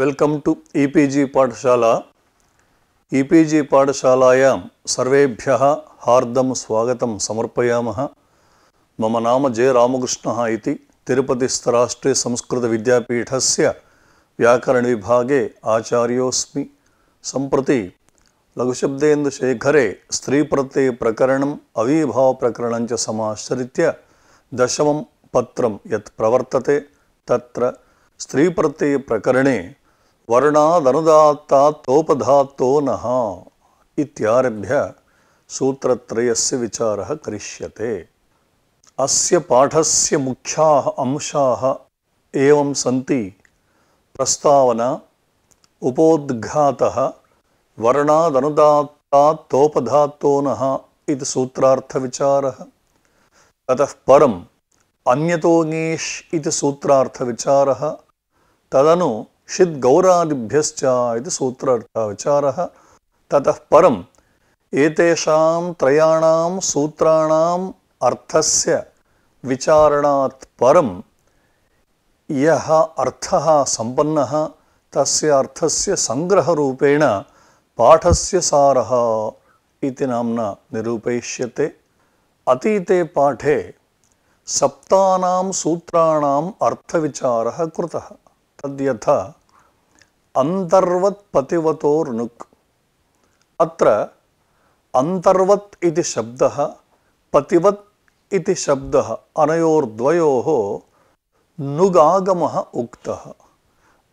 welcome to ePG Pathshala ePG पी पाठशालायां सर्वेभ्यः हार्दं स्वागतं समर्पयामः मम नाम जय रामकृष्णः इति तिरुपतिस्थराष्ट्रियसंस्कृतविद्यापीठस्य व्याकरणविभागे आचार्योऽस्मि सम्प्रति लघुशब्देन्दुशेखरे स्त्रीप्रत्ययप्रकरणम् अविभावप्रकरणञ्च समाश्रित्य दशमं पत्रं यत् प्रवर्तते तत्र स्त्रीप्रत्ययप्रकरणे वर्णादनुदात्तात्तोपधात्तो नः इत्यारभ्य सूत्रत्रयस्य विचारः करिष्यते अस्य पाठस्य मुख्याः अंशाः एवं सन्ति प्रस्तावना उपोद्घातः वर्णादनुदात्तात्तोपधात्तो नः इति सूत्रार्थविचारः ततः परम् अन्यतो इति सूत्रार्थविचारः तदनु षिद्गौरादिभ्यश्च इति सूत्रार्थविचारः ततः परम् एतेषां त्रयाणां सूत्राणाम् अर्थस्य विचारणात् परं यः अर्थः सम्पन्नः तस्य अर्थस्य सङ्ग्रहरूपेण पाठस्य सारः इति नाम्ना निरूपयिष्यते अतीते पाठे सप्तानां सूत्राणाम् अर्थविचारः कृतः तद्यथा अंतर्वत् पतिवतोर्नुक् अत्र अंतर्वत् इति शब्दः पतिवत् इति शब्दः अनयोर्द्वयोः नुगागमः उक्तः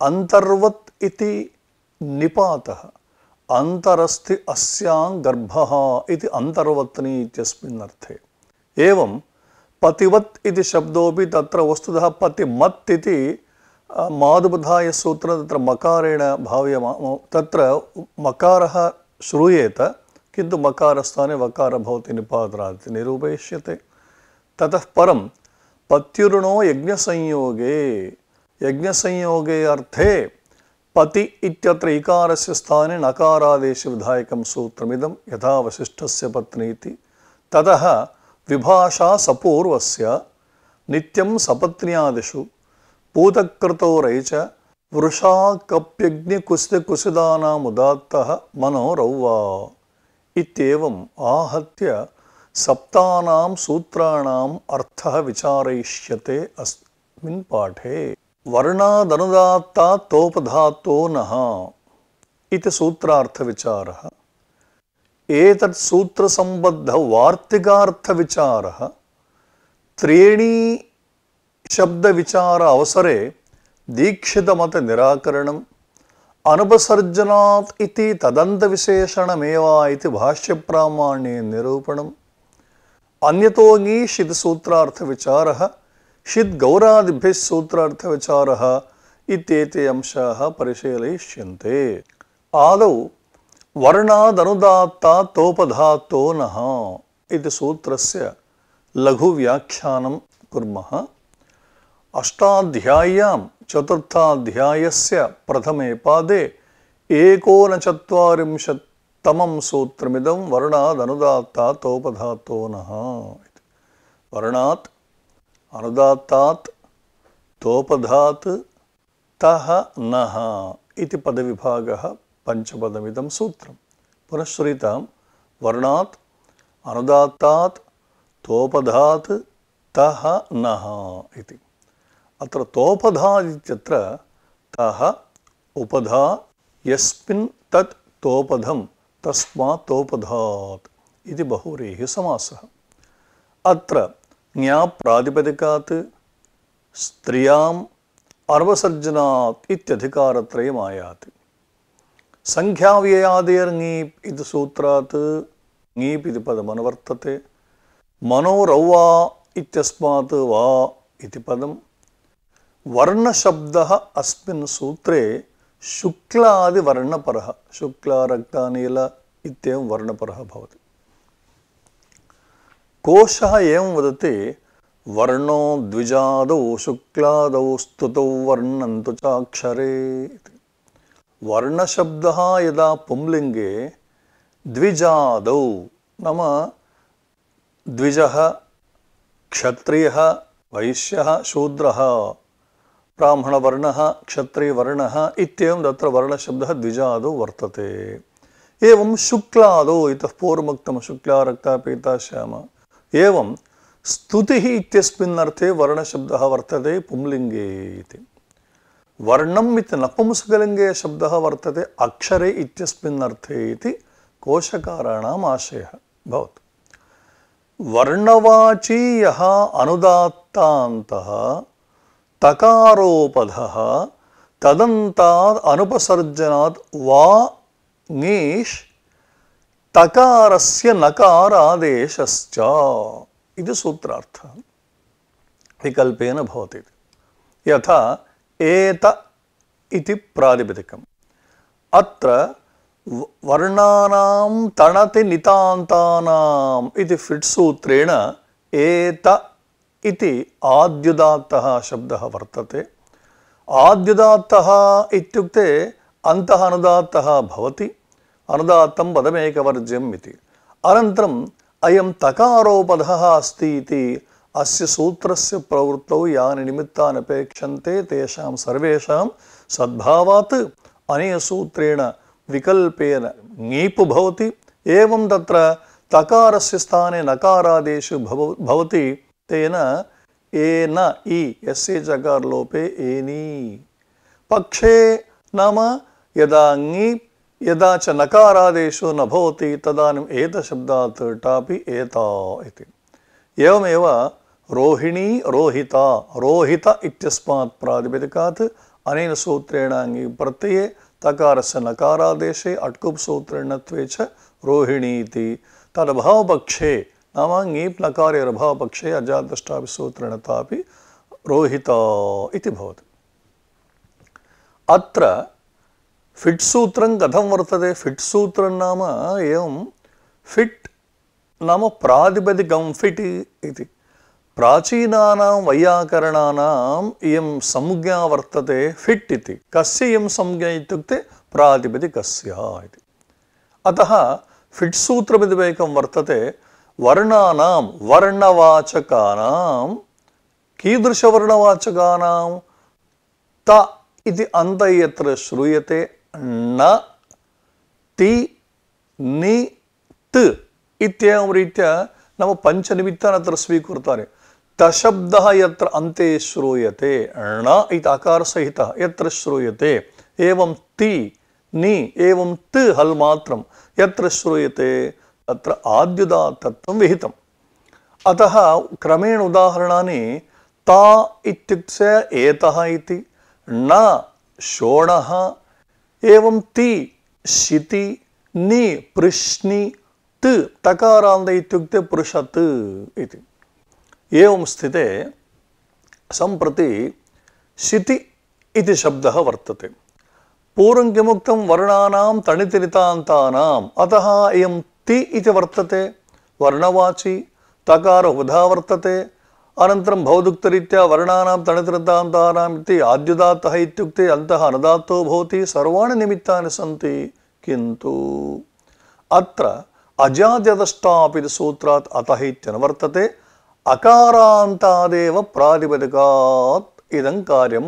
अंतर्वत् इति निपातः अंतरस्थि अस्यां गर्भः इति अंतर्वत्नी इत्यस्मिन् एवं पतिवत् इति शब्दोपि तत्र वस्तुतः पतिमत् इति मादुबधायसूत्र तत्र मकारेण भाव्यमा तत्र मकारः श्रूयेत किन्तु मकारस्थाने वकारः भवति निपात्रात् निरूपयष्यते ततः परं पत्युर्णो यज्ञसंयोगे यज्ञसंयोगे अर्थे पति इत्यत्र इकारस्य स्थाने नकारादेशविधायकं सूत्रमिदं यथा वसिष्ठस्य पत्नी इति ततः विभाषा सपूर्वस्य नित्यं सपत्न्यादिषु భూతకృతో రైచ వృషాకప్యగ్ని కుసిత కుసిదానాముదాత్త మనో రౌవా ఇత్యేవం ఆహత్య సప్తానాం సూత్రాణం అర్థ విచారయిష్యతే అస్మిన్ పాఠే వర్ణాదనుదాత్తా తోపధాతో నహ ఇది సూత్రార్థ విచార ఏతత్ సూత్రసంబద్ధ వార్తికార్థ ವಿಚಾರ త్రేణీ शब्दविचार अवसरे दीक्षितमतनिराकरणम् अनुपसर्जनात् इति तदन्तविशेषणमेव इति भाष्यप्रामाण्यनिरूपणम् अन्यतो ङीषित्सूत्रार्थविचारः सूत्रार्थविचारः इत्येते अंशाः परिशीलयिष्यन्ते आदौ वर्णादनुदात्तात्तोपधात्तो नः इति सूत्रस्य लघुव्याख्यानं कुर्मः अष्टाध्याय्यां चतुर्थाध्यायस्य प्रथमे पादे एकोनचत्वारिंशत्तमं सूत्रमिदं वर्णादनुदात्तातोपधात्तो नः इति वर्णात् अनुदात्तात् तोपधात् तः नः इति पदविभागः पञ्चपदमिदं सूत्रं पुनश्रितां वर्णात् अनुदात्तात् तोपधात् तः नः इति अत्र तोपधादित्यत्र तः उपधा यस्मिन् तत् तोपधं तस्मात् तोपधात् इति बहुव्रीहिः समासः अत्र ज्ञाप्रातिपदिकात् स्त्रियाम् अर्वसर्जनात् इत्यधिकारत्रयमायाति सङ्ख्याव्ययादेर्ङीप् इति सूत्रात् ङीप् इति पदमनुवर्तते मनोरौवा इत्यस्मात् वा इति पदम् ವರ್ಣಶಬ್ದ ಅಸ್ಮಿನ್ ಸೂತ್ರೇ ಶುಕ್ಲಾದಿ ವರ್ಣಪರಃ ಶುಕ್ಲ ರಕ್ತಾನೀಲ ಇತ್ಯಂ ವರ್ಣಪರಃ ಭವತಿ ಕೋಶ ಏಂ ವದತಿ ವರ್ಣೋ ದ್ವಿಜಾದೌ ಶುಕ್ಲಾದೌ ಸ್ತುತೌ ವರ್ಣಂತು ಚಾಕ್ಷರೇ ವರ್ಣಶಬ್ದ ಯದಾ ಪುಂಲಿಂಗೆ ದ್ವಿಜಾದೌ ನಮ ದ್ವಿಜ ಕ್ಷತ್ರಿಯ ವೈಶ್ಯ ಶೂದ್ರ ब्राह्मणवर्णः क्षत्रियवर्णः इत्येवं तत्र वर्णशब्दः द्विजादौ वर्तते एवं शुक्लादौ इतः पूर्वमुक्तं शुक्ला रक्ता पीता श्याम एवं स्तुतिः इत्यस्मिन्नर्थे वर्णशब्दः वर्तते पुंलिङ्गे इति वर्णम् इति नपुंसकलिङ्गे शब्दः वर्तते अक्षरे इत्यस्मिन्नर्थे इति कोशकाराणाम् आशयः भवतु वर्णवाची यः अनुदात्तान्तः तकारोपध तदंताद अनुपसर्जनाद वा ङीश तकारस्य नकारादेशश्च इति सूत्रार्थः विकल्पेन भवति यथा एत इति प्रातिपदिकम् अत्र वर्णानां तणति नितान्तानाम् इति फिट्सूत्रेण एत इति आद्युदात्तः शब्दः वर्तते आद्युदात्तः इत्युक्ते अन्तः अनुदात्तः भवति अनुदात्तं पदमेकवर्ज्यम् इति अनन्तरम् अयं तकारोपधः अस्ति इति अस्य सूत्रस्य प्रवृत्तौ यानि निमित्तानि अपेक्षन्ते तेषां सर्वेषां सद्भावात् अनेन सूत्रेण विकल्पेन ङीप् भवति एवं तत्र तकारस्य स्थाने नकारादेषु भव भवति తేన ఏన ఈ ఎస్ఏ జగార్ లోపే ఏని పక్షే నమ యదాంగి ङि యదా చ నకారాదేశో నభవతి తదానం ఏత శబ్దాత్ టాపి ఏతా ఇది ఏమేవ రోహిణీ రోహిత రోహిత ఇత్యస్మాత్ ప్రాతిపదికాత్ అనైన సూత్రేణాంగి ప్రత్యయే తకారస్య నకారాదేశే అట్కుప్ సూత్రేణత్వే చ రోహిణీతి తదభావపక్షే नाम ङीप्नकार्यरभापक्षे अजादष्टापि सूत्रेणतापि रोहिता इति भवति अत्र फिट्सूत्रं कथं वर्तते फिट्सूत्रं नाम एवं फिट् नाम प्रातिपदिकं फिट् इति प्राचीनानां वैयाकरणानाम् इयं संज्ञा वर्तते फिट् इति कस्य इयं संज्ञा इत्युक्ते प्रातिपदिकस्य इति अतः फिट्सूत्रमिदैकं वर्तते வர்ணானாம் வர்ணவாச்சகானாம் கீதృశవర్ணவாச்சகானாம் த இது அந்த எத்திர ஸ்ரூயத்தே ந தி ನಿ ತ್ ಇತ್ಯಂ ರೀತ್ಯ ನಮ್ಮ ಪಂಚನಿಮಿತ್ತಾನ ಹತ್ರ ಸ್ವೀಕೃತಾರೆ ತಶಬ್ದ ಯತ್ರ ಅಂತೆ ಶ್ರೂಯತೆ ಣ ಇತ ಆಕಾರ ಸಹಿತ ಯತ್ರ ಶ್ರೂಯತೆ ಏವಂ ತಿ ನಿ ಏವಂ ತ್ ಹಲ್ ಮಾತ್ರ ಯತ್ರ ಶ್ರೂಯತೆ అత్ర ఆద్యుదాతత్వం विहितम् अतः क्रमेण उदाहरणानि ता ఇత్యుక్త్య एतः इति न शोणः एवं ति शिति नि పృష్ణి త్ తకారాంత इत्युक्ते పృషత్ इति एवं स्थिते सम्प्रति शिति इति शब्दः वर्तते पूर्वं किमुक्तं वर्णानां తణితిరితాంతానాం अतः అయం ತಿ इति ವರ್ಣವಾಚಿ ತಕಾರ ಉದಾ ವರ್ತತೆ ಅನಂತರ ಭೌದುಕ್ತರೀತ್ಯ ವರ್ಣಾಂ ತಣಿತೃತಾಂತಾಂ ಇತಿ ಆದ್ಯುದಾತ ಇತ್ಯುಕ್ತೆ ಅಂತಃ ಅನದಾತ್ತೋ ಭವತಿ ಸರ್ವಾಣಿ ನಿಮಿತ್ತಾನಿ ಸಂತಿ ಕಿಂತು ಅತ್ರ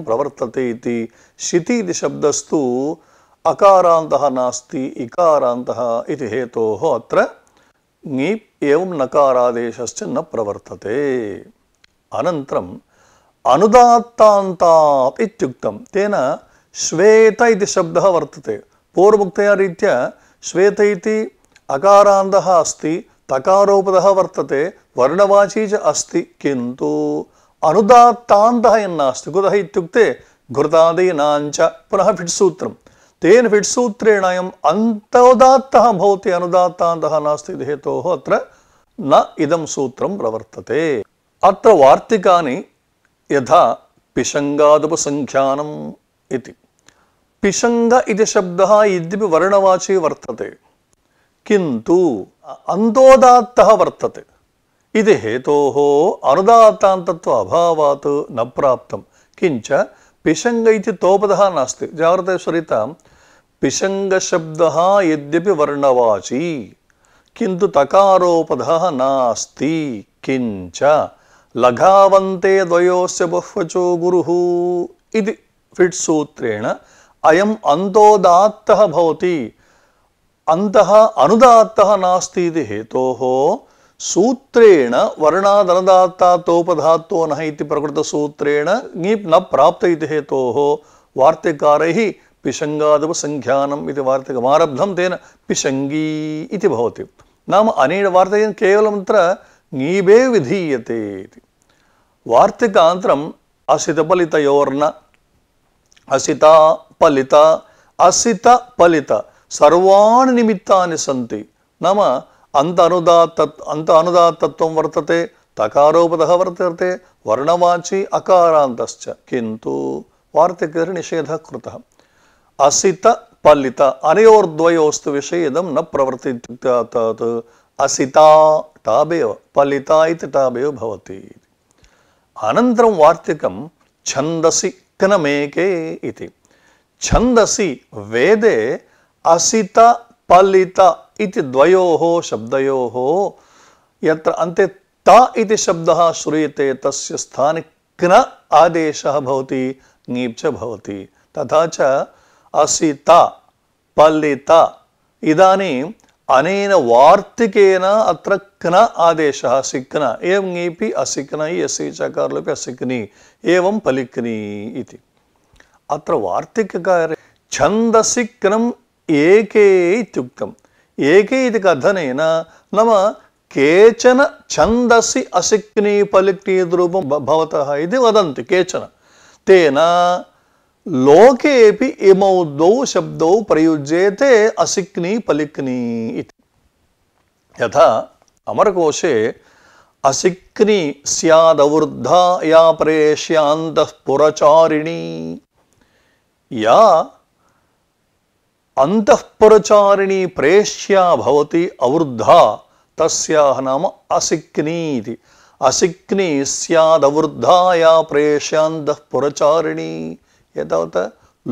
ಪ್ರವರ್ತತೆ ಇತಿ ಶಿತೀತಿ அகாராந்தக நாஸ்தி இகாராந்தக இது ஹேதோஹோ அத்த ङीप् एवं नकारादेशश्च न प्रवर्तते अनन्तरम् अनुदात्तान्तात् इत्युक्तं तेन श्वेत इति शब्दः वर्तते पूर्वोक्तया रीत्या श्वेत इति अकारान्तः अस्ति तकारोपदः वर्तते वर्णवाची च अस्ति किन्तु अनुदात्तान्तः यन्नास्ति कुतः इत्युक्ते घृतादीनाञ्च पुनः फिट्सूत्रं तेन फिट्सूत्रेणायम् अन्तोदात्तः भवति अनुदात्तान्तः नास्ति इति हेतोः अत्र न इदं सूत्रं प्रवर्तते अत्र वार्तिकानि यथा पिशङ्गादुपसङ्ख्यानम् इति पिशङ्ग इति शब्दः यद्यपि वर्णवाचि वर्तते किन्तु अन्तोदात्तः वर्तते इति हेतोः अनुदात्तान्तत्व अभावात् न प्राप्तं किञ्च पिशङ्ग इति तोपदः नास्ति जाव्रदेश्वरिता पिशंग शब्द यद्यपि वर्णवाची किंतु तकारोपध नास्ती किंच लघावंते द्वयोस्य बहुवचो गुरुः इति फिट् सूत्रेण अयम अन्तोदात्तः भवति अन्तः अनुदात्तः नास्ति इति हेतोः सूत्रेण वर्णादनुदात्तातोपधात्तो नः इति प्रकृतसूत्रेण ङीप् न प्राप्त इति हेतोः वार्तिकारैः పిశంగాదవ సంఖ్యానం ఇది వార్తకమారబ్ధం తేన పిశంగీ ఇది భవతి నామ అనేన వార్తకం కేవలం అత్ర ङीबे विधीयते इति वार्तिकान्तरम् असितफलितयोर्न असिता फलित असितफलित सर्वाणि निमित्तानि सन्ति नाम अन्त अनुदात्त अन्त अनुदात्तत्वं वर्तते तकारोपतः वर्तते वर्णवाची अकारान्तश्च किन्तु वार्तिकनिषेधः कृतः असित पलित अनयोर द्वयोस्तु विषयदं न प्रवर्तित असिता टाबेव पलिता इति टाबेव भवति अनन्तरं वार्तिकं छन्दसि तिनमेके इति छन्दसि वेदे असित पलित इति द्वयोः शब्दयोः यत्र अन्ते त इति शब्दः श्रूयते तस्य स्थाने क्न आदेशः भवति ङीप् च भवति तथा च అసిత పల్లిత ఇదానీం అనేన వార్తికేన అత్ర క్న ఆదేశ సిక్న ఏం నీపి అసిక్న ఎస్సి చకారలోపి అసిక్ని ఏం పలిక్ని ఇది అత్ర వార్తికకారే ఛందసిక్నం ఏకే ఇత్యుక్తం ఏకే ఇది కథనైన నమ కేచన ఛందసి అసిక్ని పలిక్ని రూపం భవత ఇది వదంతి కేచన తేనా लोके इमौ द्वौ शब्दौ प्रयुज्येते असिक्नि इति यथा अमरकोशे असिक्नी सियादवृद्धा या प्रेश्यांतपुरचारिणी या अंतपुरचारिणी प्रेश्या भवति अवृद्धा तस्याः नाम असिक्नी इति असिक्नी स्यादवृद्धा या प्रेश्यांतपुरचारिणी एतावत्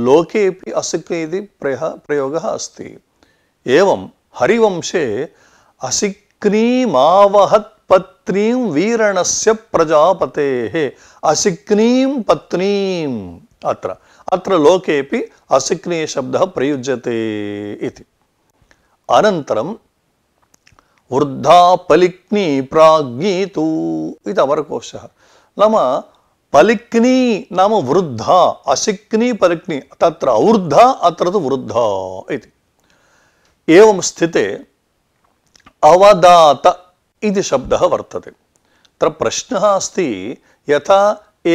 लोके असिक् इति प्रयोग अस्त एवं हरिवंशे असिक्नीमावहत्पत्नीं वीरण से प्रजापते पत्नीम् पत्नी अत्र लोकेपि असिक्नी शब्दः प्रयुज्यते इति అనంతరం వృద్ధాపలిగ్ని ప్రాజ్ఞీతు ఇది అమరకోశ నమ पलिक्नी नाम ನಾಮ ವೃದ್ಧ ಅಸಿಕ್ನಿ ಪಲಿಕ್ನಿ ತತ್ರ ಔರ್ಧ ಅತ್ರದ ವೃದ್ಧ इति ಏವಂ स्थिते ಅವದಾತ इति शब्दः वर्तते तत्र प्रश्नः अस्ति यथा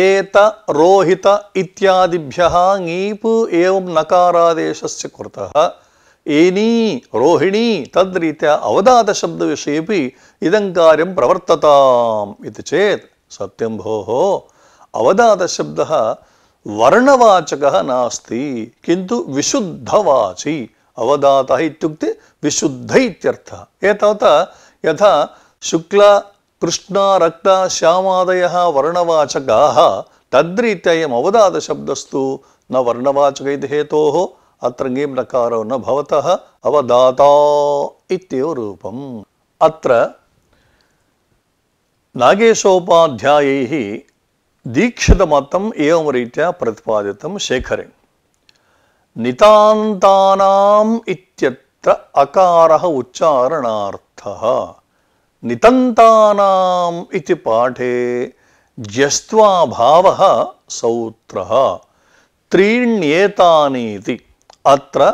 एत रोहित इत्यादिभ्यः ङीप् एवं नकारादेशस्य कृतः एनी रोहिणी तद्रीत्या अवदातशब्दविषयेपि इदं कार्यं प्रवर्तताम् इति चेत् सत्यं भोः अवदातशब्दः वर्णवाचकः नास्ति किन्तु विशुद्धवाची अवदातः विशुद्ध इत्यर्थः एतावत् यथा शुक्ला कृष्णा रक्ता श्यामादयः वर्णवाचकाः तद्रीत्या न वर्णवाचक इति हेतोः अत्र ङीं नकारो न भवतः अवदाता इत्येव रूपम् अत्र नागेशोपाध्यायैः दीक्षितमतम् रीत्या प्रतिपादितं शेखरे नितान्तानाम् इत्यत्र अकारः उच्चारणार्थः नितन्तानाम् इति पाठे ज्यस्त्वाभावः सौत्रः त्रीण्येतानीति अत्र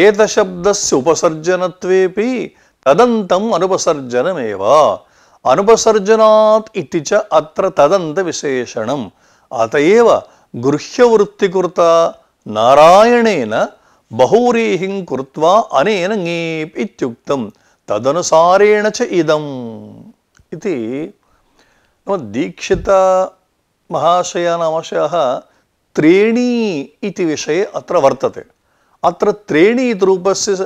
एतशब्दस्य उपसर्जनत्वेपि तदन्तम् अनुपसर्जनमेव अनुपसर्जनात् इति च अत्र तदन्तविशेषणम् अत एव गृह्यवृत्तिकृता नारायणेन बहुरीहिं कृत्वा अनेन ङीप् इत्युक्तं तदनुसारेण च इदम् इति दीक्षितमहाशयानामाशयः त्रीणी इति विषये अत्र वर्तते अत्र त्रीणि रूपस्य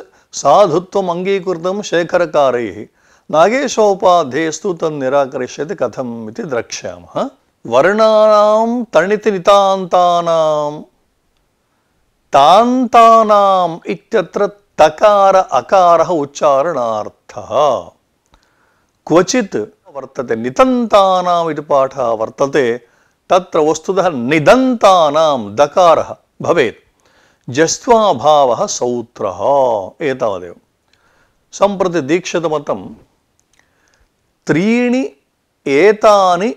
साधुत्वम् अङ्गीकृतं शेखरकारैः नागेशोपाधेस्तु तन्निराकरिष्यति कथम् इति द्रक्ष्यामः वर्णानां तणितिनितान्तानां तान्तानाम् इत्यत्र तकार अकारः उच्चारणार्थः क्वचित् वर्तते नितन्तानाम् इति पाठः वर्तते तत्र वस्तुतः निदन्तानां दकारः भवेत् जस्त्वाभावः सौत्रः एतावदेव सम्प्रति दीक्षितमतं త్రీణి ఏతాని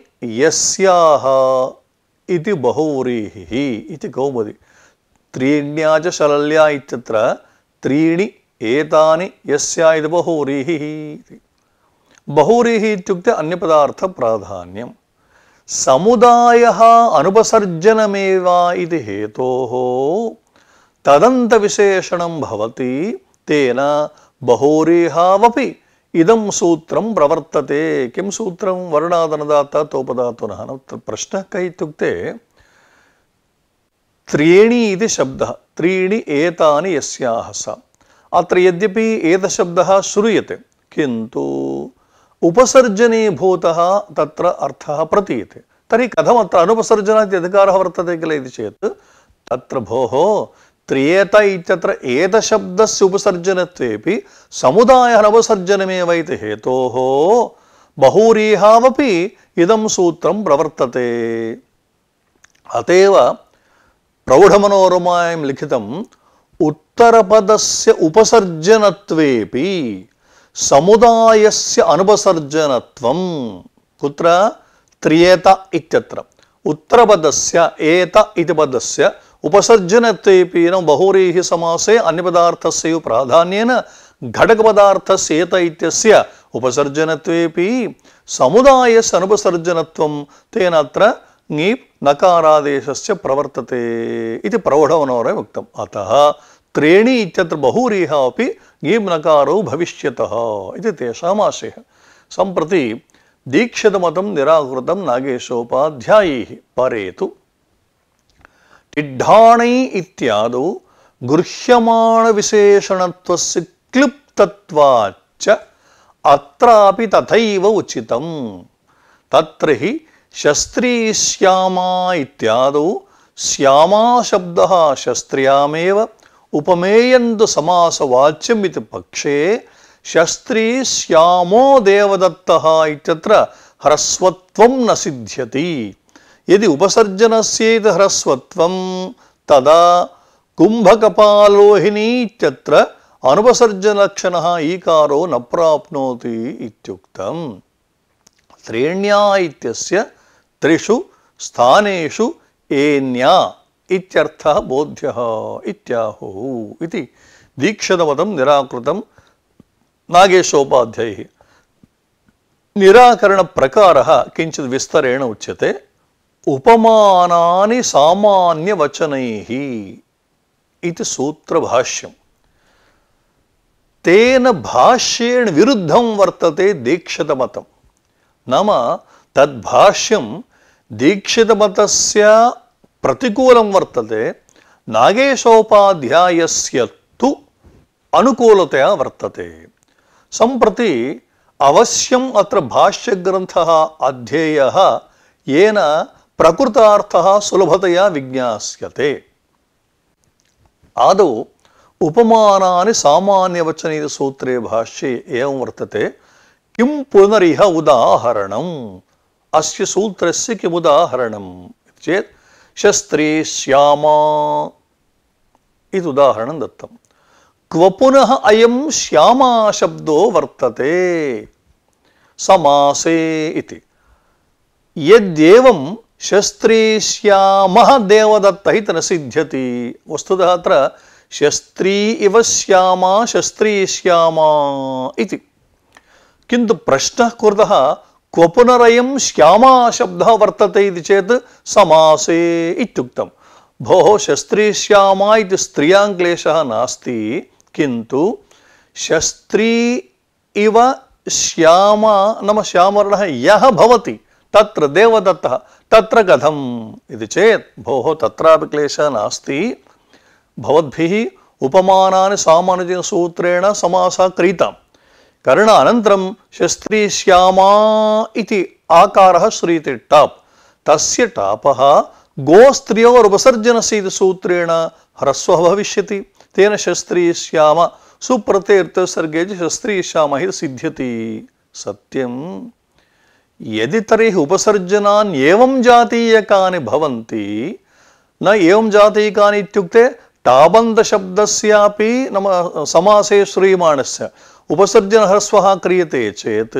యస్యాహ ఇది బహువ్రీహి ఇది కౌముది త్రీణ్యాచ శలల్యా ఇత్యత్ర త్రీణి ఏతాని యస్యా ఇది బహువ్రీహి ఇది బహువ్రీహి ఇత్యుక్తే అన్యపదార్థ ప్రాధాన్యం సముదాయ అనుపసర్జనమేవా ఇది హేతో తదంత విశేషణం భవతి తేన బహూరీహావపి இதம் சூத்திரம் பிரवर्த்ததே கிம் சூத்திரம் வருணாதனதாத்தா தோபதாத்துனः பிரஷ்ன க இத்துக்தே त्रीणि इति शब्दः त्रीणि एतानि यस्याः सा अत्र यद्यपि एतशब्दः श्रूयते किन्तु उपसर्जने भूतः तत्र अर्थः प्रतीयते तर्हि कथम् अत्र अनुपसर्जनात् अधिकारः वर्तते किल इति चेत् तत्र भोः త్రియేత ఇత్యత్ర ఏతశబ్దస్య ఉపసర్జనత్వేపి సముదాయ అనవసర్జనమేవైతే హేతో బహూరీహావపి ఇదం సూత్రం ప్రవర్తతే అతేవ ప్రౌఢమనోరమాయం లిఖితం ఉత్తరపదస్య ఉపసర్జనత్వేపి సముదాయస్య అనుపసర్జనత్వం కుత్ర త్రియేత ఇత్యత్ర ఉత్తరపదస్య ఏత ఇది పదస్య उपसर्जनत्वेपि न बहुरेः समासे अन्यपदार्थस्यैव प्राधान्येन घटकपदार्थस्येत इत्यस्य उपसर्जनत्वेपि समुदायस्य अनुपसर्जनत्वं तेन अत्र ङीप् नकारादेशस्य प्रवर्तते इति प्रौढवनोरे अतः त्रीणि इत्यत्र बहुरीः अपि ङीप् नकारो भविष्यतः इति तेषाम् आशयः सम्प्रति दीक्षितमतं निराकृतं परे तो टिड्ढाणै इत्यादौ गृह्यमाणविशेषणत्वस्य क्लिप्तत्वाच्च अत्रापि तथैव उचितम् तत्र हि शस्त्रीश्यामा इत्यादौ श्यामा शब्दः शस्त्रियामेव उपमेयन्तु समासवाच्यमिति पक्षे शस्त्री श्यामो देवदत्तः इत्यत्र ह्रस्वत्वं न सिध्यति ఇది ఉపసర్జనస్యేత హ్రస్వత్వం తదా కుంభకపాలోహినీత్యత్ర అనుపసర్జనలక్షణ ఈకారో నప్రాప్నోతి ఇత్యుక్తం త్రేణ్యా ఇత్యస్య త్రిషు స్థానేషు ఏన్యా ఇత్యర్థ బోధ్య ఇత్యాహు ఇది దీక్షణవదం నిరాకృతం నాగేశోపాధ్యాయ నిరాకరణ ప్రకార కించిత్ విస్తరేణ ఉచ్యతే ఉపమానాని సామాన్య వచనై ఇది సూత్రభాష్యం తేన భాష్యేణ విరుద్ధం వర్తతే దీక్షితమతం నమ తద్భాష్యం దీక్షితమతస్య ప్రతికూలం వర్తతే నాగేశోపాధ్యాయస్య తు అనుకూలత వర్తతే సంప్రతి అవశ్యం అత్ర భాష్యగ్రంథ అధ్యేయ ఏన பிரகிருத்தார்த்தா சுலபதையா விஜாசியதே ஆதோ உபமானானி சாமானியவச்சனீத சூத்திரே பாஷ்யே ஏவம் வர்த்ததே கிம் புனரிஹ உதாஹரணம் அஸ்ய சூத்திரஸ்ய கிம் உதாஹரணம் சேத் சஸ்திரே ஸ்யாமா இது உதாஹரணம் தத்தம் क्वपुनः अयं श्यामाशब्दो वर्तते समासे इति यद्येवं ಶಸ್ತ್ರೀಶ್ಯಾಮ ದೇವದತ್ತ ಹಿತನ ಸಿದ್ಧತಿ ವಸ್ತುತಃ ಹತ್ರ ಶಸ್ತ್ರೀ ಇವ ಶ್ಯಾಮ ಶಸ್ತ್ರೀಶ್ಯಾಮ ಇತಿ ಕಿಂತು ಪ್ರಶ್ನ ಕುರಿತಃ ಕ್ವಪುನರಯಂ ಶ್ಯಾಮ ಶಬ್ದ ವರ್ತತೆ ಇದು ಚೇತ್ ಸಮಾಸೇ ಇತ್ಯುಕ್ತಂ ಭೋ ಶಸ್ತ್ರೀ ಶ್ಯಾಮ ಇದು ಸ್ತ್ರೀಯಾಂಗ್ಲೇಶ ನಾಸ್ತಿ ಕಿಂತು ಶಸ್ತ್ರೀ ಇವ ಶ್ಯಾಮ ನಮ್ಮ ಶ್ಯಾಮರ್ಣ ಯಹ ಭವತಿ తత్ర దేవదత్త తత్ర కథం ఇది చేత్ భోः తత్రాపి క్లేశः నాస్తి భవద్భిः ఉపమానాన్ని సామానుజసూత్రేణ సమాసాక్రీతం కరణ అనంతరం శస్త్రీ శ్యామా ఇది ఆకారः శ్రీతి టాప్ తస్య టాపः గోస్త్రియోరుపసర్జనస్య ఇది సూత్రేణ హ్రస్వ భవిష్యతి తేన శస్త్రీ శ్యామ సుప్రతీర్థ సర్గేజ్ శస్త్రీ శ్యామ సిద్ధ్యతి సత్యం యది తరి ఉపసర్జనాన్ ఏం జాతీయకాని భవంతి నా ఏం జాతీయకాని ఇత్యుక్తే టాబంద శబ్దస్యాపి నమ సమాసే శ్రీమాణస్య ఉపసర్జన హ్రస్వ క్రియతే చేత్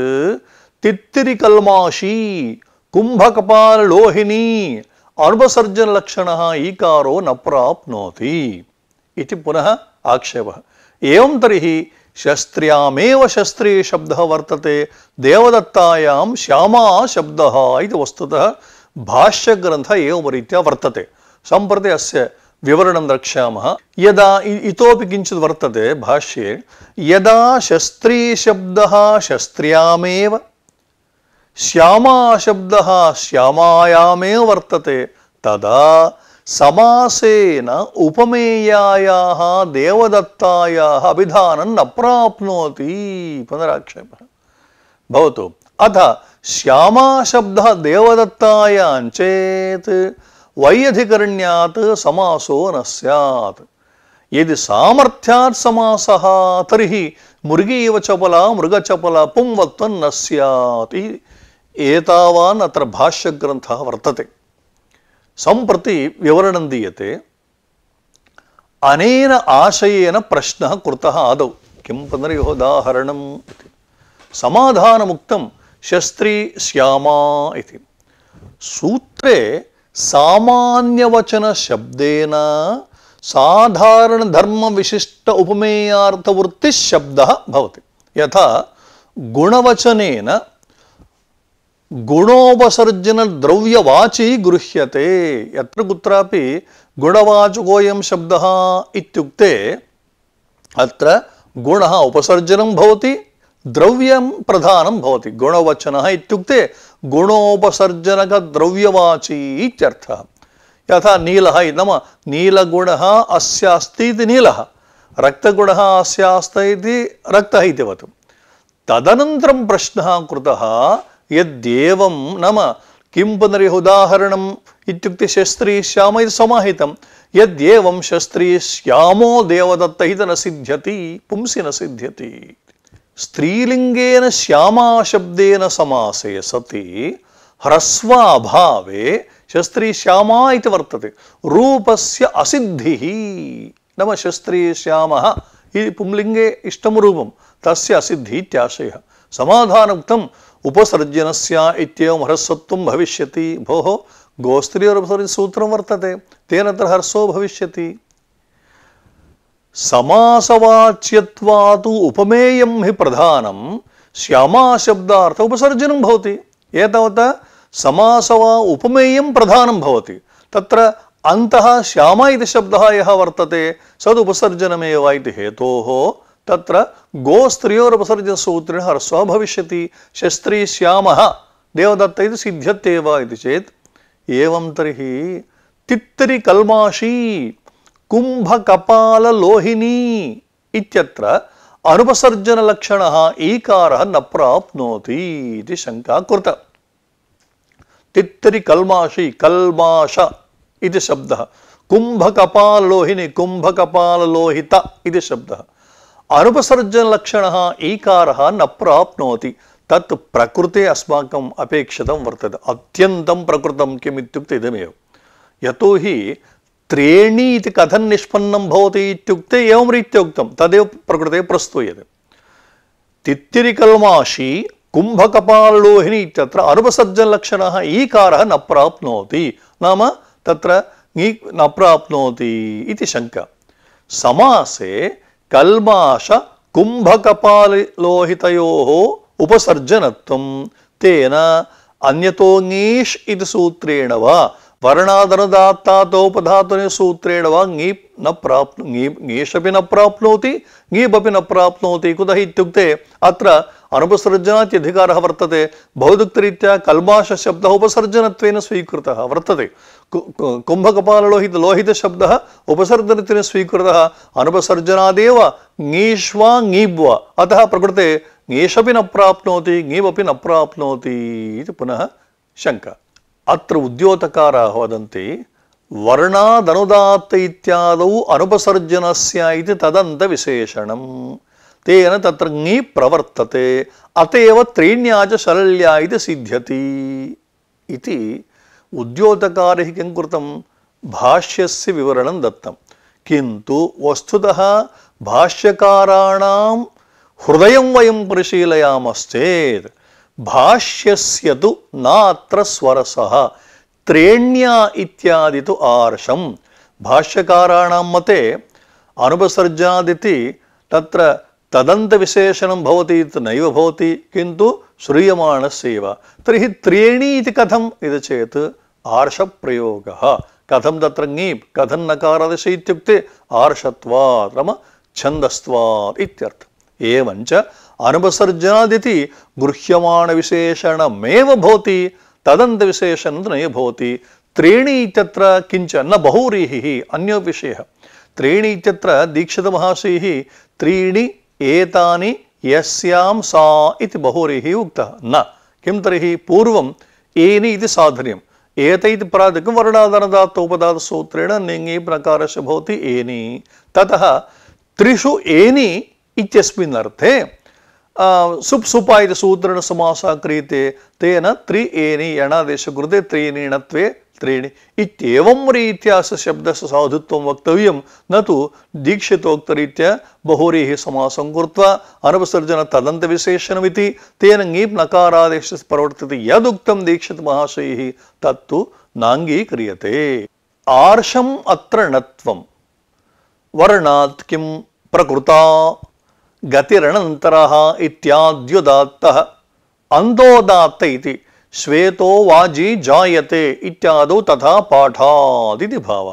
తిత్తిరి కుంభకపాల తిత్తిరికల్మాషీ అనుపసర్జన లక్షణ ఈకారో న ఇది పునః ఆక్షేప ఏం తర్హి शस्त्र्यामेव शस्त्रे शब्दः वर्तते देवदत्तायां श्यामा शब्दः इति वस्तुतः भाष्यग्रन्थः एवरीत्या वर्तते सम्प्रति अस्य विवरणं द्रक्ष्यामः यदा इतोपि किञ्चित् वर्तते भाष्ये यदा शस्त्रीशब्दः शस्त्र्यामेव श्यामाशब्दः श्यामायामेव वर्तते तदा సమాసేన ఉపమేయా దేవదత్తాయా అభిధానం నప్రాప్నోతి పునరాక్షేప భవతు అథ శ్యామాశబ్ద దేవదత్తాయాంచేత్ వైయధికరణ్యాత్ సమాసో న సత్ ఇది సామర్థ్యాత్ సమాస తర్హి మృగీవ చపల మృగ చపల పుంవత్వం న సత్ ఏతావాన్ అత్ర భాష్యగ్రంథ వర్తతే सम्प्रति विवरणं दीयते अनेन आशयेन प्रश्नः कृतः आदौ किं पुनर्योदाहरणम् इति समाधानमुक्तं शस्त्री श्यामा इति सूत्रे सामान्यवचनशब्देन साधारणधर्मविशिष्ट उपमेयार्थवृत्तिशब्दः भवति यथा गुणवचनेन गुणोपसर्जन द्रव्यवाची गृह्यते यत्र कुत्रापि शब्दः इत्युक्ते अत्र गुणः उपसर्जनं भवति द्रव्यं प्रधानं भवति गुणवचनः इत्युक्ते गुणोपसर्जनकद्रव्यवाची इत्यर्थः यथा नीलः नाम नीलगुणः अस्यास्ति इति नीलः रक्तगुणः अस्यास्त इति रक्तः इतिवत् तदनन्तरं प्रश्नः कृतः యద్దేవం నమ కిం పునరిహుదాహరణం ఇత్యుక్తి శస్త్రీశ్యామ ఇది సమాహితం యద్యేవం శస్త్రీశ్యామో దేవదత్తహిత సిద్ధ్యతి పుంసి సిద్ధ్యతి స్త్రీలింగేన శ్యామాశబ్దేన సమాసే సతి హ్రస్వాభావే శస్త్రీశ్యామా ఇది వర్తతే రూపస్య అసిద్ధి నమ శస్త్రీశ్యామ ఇది పుంలింగే ఇష్టం రూపం తస్య అసిద్ధి ఇత్యాశయ సమాధానోక్తం उपसर्जनस्य इत्येवं भो भविष्यति भोः गोस्त्रीयरूपसूत्रं वर्तते तेन तत्र हर्षो भविष्यति समासवाच्यत्वात् उपमेय हि प्रधानं श्यामाशब्दार्थ उपसर्जनं भवति एतावता समास वा उपमेयं प्रधानं भवति तत्र अन्तः श्यामा इति शब्दः वर्तते सदुपसर्जनमेव इति हेतोः तत्र गोस्त्रियोरपसर्जसूत्रेण हर्स्वः भविष्यति शस्त्रीश्यामः देवदत्त इति सिद्ध्यत्येव इति चेत् एवं तर्हि तित्तरिकल्माषी कुम्भकपाललोहिनी इत्यत्र अनुपसर्जनलक्षणः न प्राप्नोति शंका शङ्का कृता तित्तरिकल्माषी कल्माष इति शब्दः कुम्भकपाललोहिनी कुम्भकपाललोहित इति शब्दः ಅನುಪಸರ್ಜನ ಲಕ್ಷಣ ಈಕಾರ ನ ಪ್ರಾಪ್ನೋತಿ ತತ್ ಪ್ರಕೃತಿ ಅಸ್ಮಾಕಂ ಅಪೇಕ್ಷಿತಂ ವರ್ತದೆ ಅತ್ಯಂತಂ ಪ್ರಕೃತಂ ಕಿಂ ಇತ್ಯುಕ್ತೆ ಇದಮೇವ ಯತೋ ಹಿ ತ್ರೇಣಿ ಇತಿ ಕಥನ್ ನಿಷ್ಪನ್ನಂ ಭವತಿ ಇತ್ಯುಕ್ತೆ ಏವಂ ರೀತ್ಯ ಉಕ್ತಂ ತದೇವ ಪ್ರಕೃತೆ ಪ್ರಸ್ತೂಯತೆ ತಿತ್ತಿರಿಕಲ್ಮಾಶಿ ಕುಂಭಕಪಾಲೋಹಿನಿ ಇತ್ಯತ್ರ ಅನುಪಸರ್ಜನ ಲಕ್ಷಣ ಈಕಾರ ನ ಪ್ರಾಪ್ನೋತಿ ನಾಮ ತತ್ರ ನ ಪ್ರಾಪ್ನೋತಿ ಇತಿ ಶಂಕ ಸಮಾಸೆ ತೇನ ಉಪಸರ್ಜನ ಇದು ಸೂತ್ರೇಣ ವರ್ಣಾಧನದ ಸೂತ್ರೇಣವಾ ೀೀಷಿ ನಾಪ್ನೋತಿ ಘೀಪ್ ಅನ್ನ ಪ್ರತಿ ಕುರಿ ಅನುಪಸರ್ಜನಾಧಕಾರ ವರ್ತದೆ ಕಲ್ಮಾಶ ಶಬ್ದ ಸ್ವೀಕೃತ ವರ್ತದೆ ಕುಂಭಕಪಾಲಲೋಹಿತ ಲೋಹಿತ ಶಬ್ದ ಉಪಸರ್ಜನತಿನ ಸ್ವೀಕೃತ ಅನುಪಸರ್ಜನಾದೇವ ङीष्वा ನೀಬ್ವ ಅತಃ ಪ್ರಕೃತೆ ನೀಶಪಿ ನ ಪ್ರಾಪ್ನೋತಿ ನೀವಪಿ ನ ಪ್ರಾಪ್ನೋತಿ ಇದು ಪುನಃ ಶಂಕ ಅತ್ರ ಉದ್ಯೋತಕಾರ ವದಂತಿ ವರ್ಣಾದನುದಾತ್ತ ಇತ್ಯಾದವು ಅನುಪಸರ್ಜನಸ್ಯ ಇತಿ ತದಂತ ವಿಶೇಷಣಂ ತೇನ ತತ್ರ ನೀ ಪ್ರವರ್ತತೆ ಅತೇವ ತ್ರೀಣ್ಯಾಚ ಸರಳ್ಯ ಇತಿ ಸಿದ್ಧತಿ ಇತಿ उद्योतकारिः किं कृतं भाष्यस्य विवरणं दत्तं किन्तु वस्तुतः भाष्यकाराणां हृदयं वयं परिशीलयामश्चेत् भाष्यस्य तु नात्र स्वरसः त्रेण्या इत्यादि तु आर्षं भाष्यकाराणां मते अनुपसर्जादिति तत्र तदन्तविशेषणं भवति इति नैव भवति किन्तु श्रूयमाणस्यैव तर्हि त्रीणि इति कथम् इति चेत् आर्ष प्रयोग कथम तत्र ङीप् कथं नकारदश इत्युक्ते आर्षत्वात् नाम छन्दस्त्वात् इत्यर्थः एवञ्च तदंत गृह्यमाणविशेषणमेव भवति तदन्तविशेषणं भवति त्रीणि इत्यत्र न बहुव्रीहिः अन्यो विषयः त्रीणि इत्यत्र दीक्षितमहाशयः त्रीणि एतानि यस्यां सा इति बहुव्रीहिः उक्तः न किं तर्हि पूर्वम् एनि इति साधर्यं ఏతైతి పరాదికం వరుణాదనదాత్తోపదాత సూత్రేణ నింగి ప్రకారశ భవతి ఏని తత త్రిషు ఏని ఇత్యస్మిన్ అర్థే ಸುಪ್ ಸುಪಾಯಿತ ಸೂತ್ರಣ ಸಮಾಸ ಕ್ರಿಯತೆ ತೇನ ತ್ರಿ ಏನಿ ಯಣಾದೇಶ ಕೃತೆ ತ್ರೀನಿ ಣತ್ವೆ ತ್ರೀಣಿ ಇತ್ಯೇವಂ ರೀತ್ಯ ಸ ಶಬ್ದಸ ನತು ದೀಕ್ಷಿತೋಕ್ತರೀತ್ಯ ಬಹುರೀಃ ಸಮಾಸಂ ತದಂತ ವಿಶೇಷಣಮಿತಿ ತೇನ ङीप् ನಕಾರಾದೇಶ ಪ್ರವರ್ತತಿ ಯದುಕ್ತಂ ದೀಕ್ಷಿತ ಮಹಾಶೈ ತತ್ತು ನಾಂಗೀಕ್ರಿಯತೆ ಆರ್ಷಂ ಅತ್ರ ವರ್ಣಾತ್ ಕಿಂ ಗತಿರನಂತರಃ ಇತ್ಯಾದ್ಯುದಾತ್ತಃ ಅಂದೋದಾತ್ತ ಇತಿ ಶ್ವೇತೋ ವಾಜಿ ಜಾಯತೆ ಇತ್ಯಾದೌ ತಥಾ ಪಾಠಾದಿತಿ ಭಾವ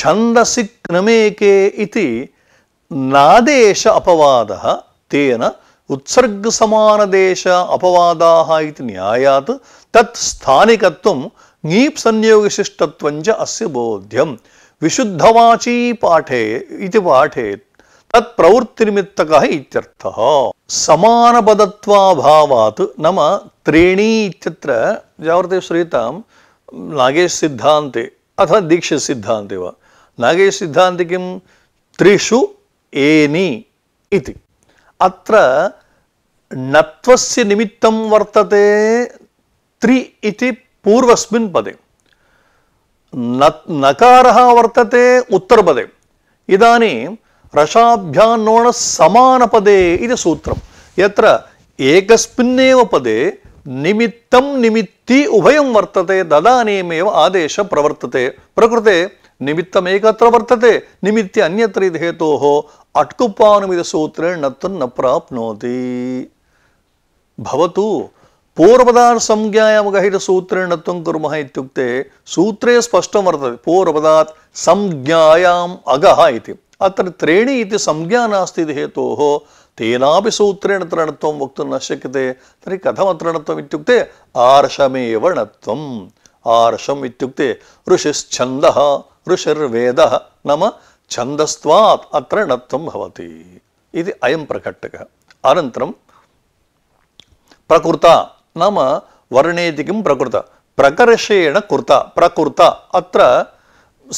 ಛಂದಸಿ ಕ್ರಮೇಕೆ ಇತಿ ನಾದೇಶ ಅಪವಾದ ತೇನ ಉತ್ಸರ್ಗ ಸಮಾನದೇಶ ಅಪವಾದಾ ಇತಿ ನ್ಯಾಯಾತ್ ತತ್ ಸ್ಥಾನಿಕತ್ವಂ तत्प्रवृत्तिनिमित्तकः इत्यर्थः समानपदत्वाभावात् नाम त्रीणि इत्यत्र यावत् श्रूयतां नागेशसिद्धान्ते अथवा दीक्षसिद्धान्ते वा नागेशसिद्धान्ते किं त्रिषु एनि इति अत्र णत्वस्य निमित्तं वर्तते त्रि इति पूर्वस्मिन् पदे न नकारः वर्तते उत्तरपदे इदानीं ರಸಾಭ್ಯಾನ್ನೋಣ ಸಮಾನ ಪದೇ ಇದೆ ಸೂತ್ರ ಯತ್ರ ಏಕಸ್ಮಿನ್ನೇವ ಪದೇ ನಿಮಿತ್ತಂ ನಿಮಿತ್ತಿ ಉಭಯಂ ವರ್ತತೆ ದದಾನೇಮೇವ ಆದೇಶ ಪ್ರವರ್ತತೆ ಪ್ರಕೃತೆ ಏಕತ್ರ ವರ್ತತೆ ನಿಮಿತ್ತಿ ಅನ್ಯತ್ರ ಇದು ಹೇತೋ ಅಟ್ಕುಪಾನುವಿದ ಸೂತ್ರೇ ನತ್ತನ್ನ ಪ್ರಾಪ್ನೋತಿ ಭವತು ಪೂರ್ವಪದಾರ್ ಸಂಜ್ಞಾಯಾಂ ಗಹಿತ ಸೂತ್ರೇಣ ತ್ವಂ ಇತ್ಯುಕ್ತೆ ಸೂತ್ರೇ ಸ್ಪಷ್ಟಂ ವರ್ತದೆ ಪೂರ್ವಪದಾತ್ ಸಂಜ್ಞಾಯಾಂ ಅಗಹ ಇತಿ अत्र त्रीणि इति संज्ञा नास्ति इति हेतोः तेनापि सूत्रेण तृणत्वं वक्तुं न शक्यते तर्हि कथम तृणत्वम् इत्युक्ते आर्षमेव णत्वम् आर्षम् इत्युक्ते ऋषिश्छन्दः ऋषिर्वेदः नाम छन्दस्त्वात् अत्र णत्वं भवति इति अयं प्रकटकः अनन्तरं प्रकृता नाम वर्णेति किं प्रकृता प्रकर्षेण कृता प्रकृता अत्र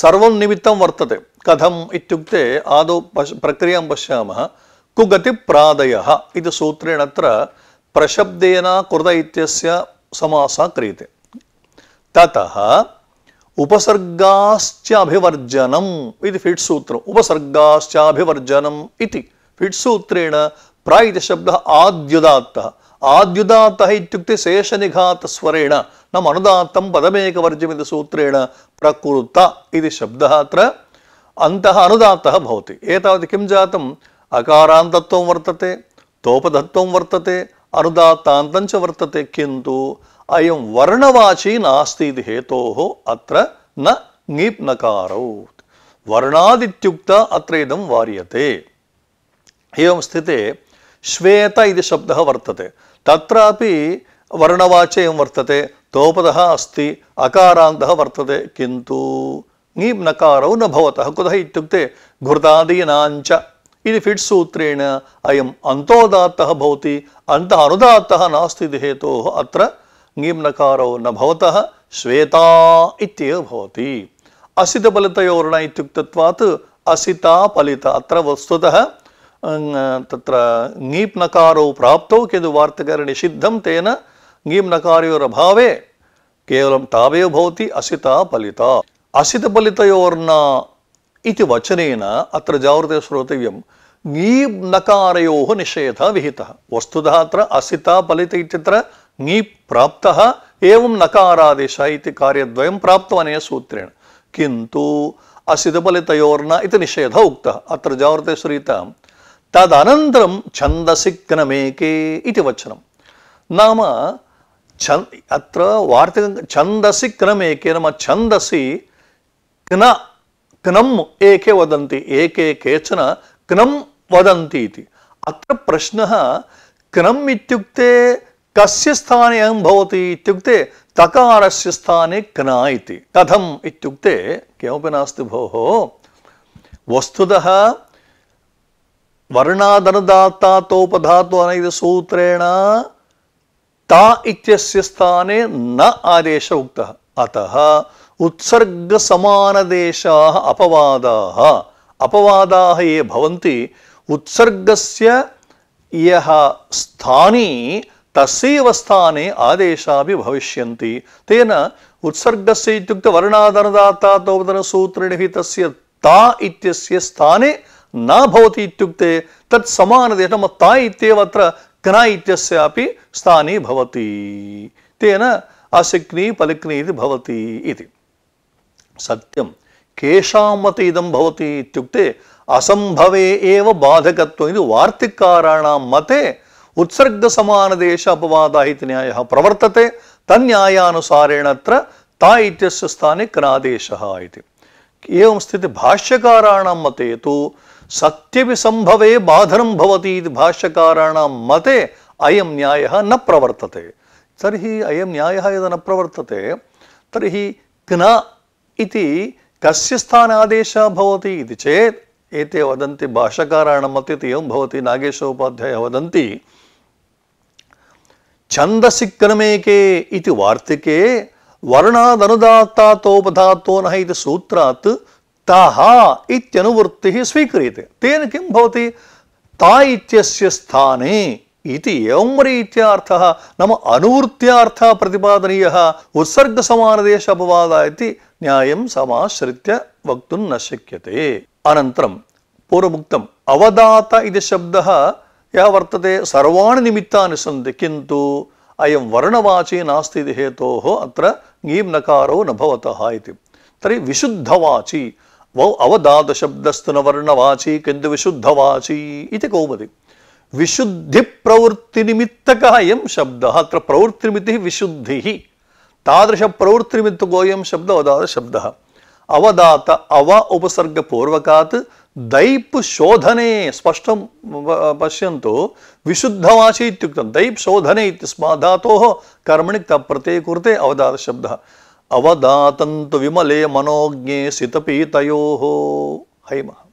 सर्वं निमित्तं वर्तते கதம் இத்துக்தே ஆதோ பஷ் பிரக்ரியாं पश्यामः कुगतिप्रादयः इति सूत्रेण अत्र प्रशब्देन कृत इत्यस्य समासः क्रियते ततः उपसर्गाश्च अभिवर्जनम् इति फिट् सूत्रम् उपसर्गाश्च अभिवर्जनम् इति फिट् सूत्रेण प्र इति शब्दः आद्युदात्तः आद्युदातः इत्युक्ते शेषनिघातस्वरेण नाम अनुदात्तं पदमेकवर्ज्यमिति सूत्रेण प्रकृत इति शब्दः अत्र अन्तः अनुदात्तः भवति एतावत् किं जातम् अकारान्तत्वं वर्तते तोपधत्वं वर्तते अनुदात्तान्तञ्च वर्तते किन्तु अयं वर्णवाची नास्ति इति हेतोः अत्र न ङीप् नकारौ वर्णादित्युक्ता अत्र इदं वार्यते एवं स्थिते श्वेत इति शब्दः वर्तते तत्रापि वर्णवाच्यं वर्तते तोपदः अस्ति अकारान्तः वर्तते किन्तु ङीप् नकारौ न भवतः कुतः इत्युक्ते सूत्रेण अयम् अन्तोदात्तः भवति अन्तः अनुदात्तः नास्ति हेतु अत्र ङीप् नकारौ न श्वेता इत्येव भवति असितफलितयोर्ण इत्युक्तत्वात् असिता फलित अत्र वस्तुतः अं, तत्र ङीप् नकारौ प्राप्त किंतु वार्तकरे निषिद्धं तेन ङीप् नकारयोरभावे केवलं तावेव भवति असिता पलिता ಅಸಿತಫಲಿತಯೋರ್ನ ಇತಿ ವಚನೇನ ಅತ್ರ ಜಾಗೃತೆ ಶ್ರೋತವ್ಯಂ ङीप् नकारयोः निषेधः विहितः वस्तुतः अत्र असिता फलित इत्यत्र ङीप् प्राप्तः एवं नकारादेशः इति कार्यद्वयं प्राप्तमनेन सूत्रेण किन्तु असितफलितयोर्न इति निषेधः उक्तः अत्र जावर्ते श्रीतां तदनन्तरं छन्दसि क्रमेके इति वचनं नाम छन् अत्र वार्तिक छन्दसि क्रमेके नाम छन्दसि न क्नम् एके वदन्ति एके केचन क्नम् वदन्ति इति अत्र प्रश्नः क्नम् इत्युक्ते कस्य स्थाने अयं भवति इत्युक्ते तकारस्य स्थाने क्न इति कथम् इत्युक्ते किमपि नास्ति भोः वस्तुतः वर्णादनुदात्तातोपधात्वनैदसूत्रेण ता इत्यस्य स्थाने न आदेश उक्तः अतः ఉత్సర్గ సమాన దేశా అపవాదా అపవాదా ఏ భవంతి ఉత్సర్గస్య యహ స్థాని తస్యవ స్థానే ఆదేశాపి భవిష్యంతి తేన ఉత్సర్గస్య ఇత్యుక్తే వర్ణాదనదాతాతోదనసూత్రిణి తస్య తా ఇత్యస్య స్థానే నా భవతి ఇత్యుక్తే తత్ సమానదేశ నమ తా ఇత్యేవ అత్ర కన ఇత్యస్యాపి స్థాని భవతి తేన అశక్ని పలిక్ని ఇది భవతి ఇది ಸತ್ಯಂ ಕೇಶಾಮತಿ ಇದಂ ಭವತಿ ಇತ್ಯುಕ್ತೆ ಅಸಂಭವೇ ಏವ ಬಾಧಕತ್ವ ಇದು ವಾರ್ತಿಕಾರಣ ಮತೆ ಉತ್ಸರ್ಗ ಸಮಾನ ದೇಶ ಅಪವಾದ ಇತಿ ನ್ಯಾಯ ಪ್ರವರ್ತತೆ ತನ್ಯಾಯಾನುಸಾರೇಣತ್ರ ತಾ ಇತ್ಯಸ್ಯ ಸ್ಥಾನೆ ಕನಾದೇಶ ಇತಿ ಏವಂ ಸ್ಥಿತಿ ಭಾಷ್ಯಕಾರಾಣ ಮತೆ ತು ಸತ್ಯವಿ ಸಂಭವೇ ಬಾಧನಂ ಭವತಿ ಇದು ಭಾಷ್ಯಕಾರಾಣ ಮತೆ ಅಯಂ ನ್ಯಾಯ ನ ಪ್ರವರ್ತತೆ ತರ್ಹಿ ಅಯಂ ನ್ಯಾಯ ಇದು ನ ಪ್ರವರ್ತತೆ ತರ್ಹಿ ಕ್ನ ఇది కస్య స్థానాదేశ భవతి ఇది చేత్ ఏతే వదంతి భాషకారాణమతి ఏం భవతి నాగేశోపాధ్యాయ వదంతి ఛందసి క్రమేకే ఇది వార్తికే వర్ణాదనుదాత్తోపధాతో నహ సూత్రాత్ తహా ఇత్యనువృత్తి స్వీక్రియతే తేను కిం భవతి తా ఇత్యస్య స్థానే इति एवं रीत्यार्थः नाम अनुवृत्त्यार्थः प्रतिपादनीयः उत्सर्गसमानदेश अपवादः इति न्यायं समाश्रित्य वक्तुं न शक्यते अनन्तरम् पूर्वमुक्तम् अवदात इति शब्दः यः वर्तते सर्वाणि निमित्तानि सन्ति किन्तु अयं वर्णवाचि नास्ति इति हेतोः अत्र ङीम्नकारो न भवतः इति तर्हि विशुद्धवाचि वौ अवदातशब्दस्तु न वर्णवाचि किन्तु विशुद्धवाचि इति कौमति विशुद्धि प्रवृत्ति निमित्तकः यं शब्द अत्र प्रवृत्ति विशुद्धि प्रवृत्तिनिमित्तिः विशुद्धिः तादृशप्रवृत्तिनिमित्तको अयं शब्द अवदात शब्दः अवदात अव उपसर्गपूर्वकात् दैप शोधने स्पष्टं पश्यन्तु विशुद्धवाची इत्युक्तं दैप् शोधने इत्यस्मात् धातोः कर्मणि तप्रत्यये कुरुते अवदातशब्दः अवदातन्तु विमले मनोज्ञे सितपीतयोः हैमः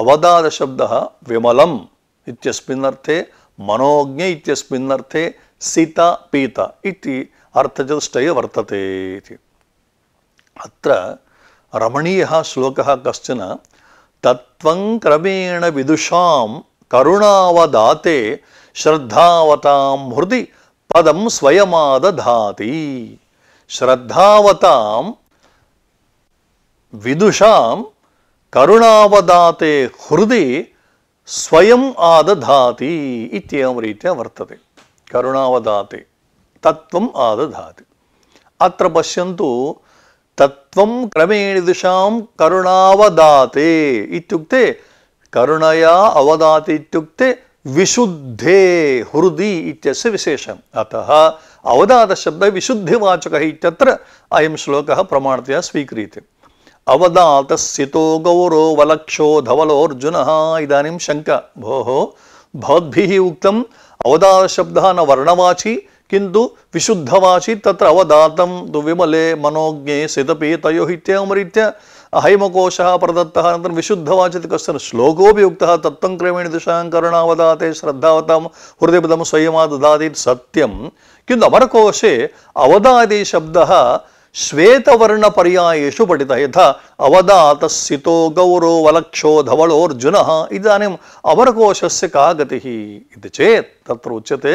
अवदातशब्दः विमलम इत्यस्मिन्नर्थे मनोज्ञ इतस्थे सीता पीत इति अर्थचतुष्टय वर्तते इति अत्र रमणीयः श्लोकः कश्चन तत्त्वं क्रमेण विदुषां करुणावदाते श्रद्धावतां हृदि पदं स्वयमादधाति श्रद्धावतां विदुषां करुणावदाते हृदि स्वयम् आदधाति इत्येवं रीत्या वर्तते करुणावदाते तत्त्वम् आदधाति अत्र पश्यन्तु तत्त्वं क्रमेण दिशां करुणावदाते इत्युक्ते करुणया अवदाति इत्युक्ते विशुद्धे हृदि इत्यस्य विशेषम् अतः अवदातशब्दः विशुद्धेवाचकः इत्यत्र अयं श्लोकः प्रमाणतया स्वीक्रियते ಅವಧಾತ ಸಿತೋ ಗೌರೋ ವಲಕ್ಷೋ ಧವಲೋರ್ಜುನ ಇದಾನಿಂ ಶಂಕ ಭೋಃ ಭವದ್ಭಿಃ ಉಕ್ತಂ ಅವಧಾತ ಶಬ್ದಃ ನ ವರ್ಣವಾಚಿ किंतु विशुद्धवासी तत्र अवदातम तु विमले मनोज्ञे सिदपि तयो इत्यमरीत्य अहैमकोशः प्रदत्तः अनन्तरं विशुद्धवाचिति कश्चन श्लोकोऽपि उक्तः तत्त्वं क्रमेण दिशां करुणावदाते श्रद्धावतां हृदयपदं स्वयमा ददाति सत्यं किन्तु अमरकोशे अवदाति शब्दः శ్వేతవర్ణ పర్యాయేషు పఠిత యథ అవదాత వలక్షో ధవళోర్జున ఇదానీ అవరకోశస్య కా గతి ఇది చేత్ ఉచ్యతే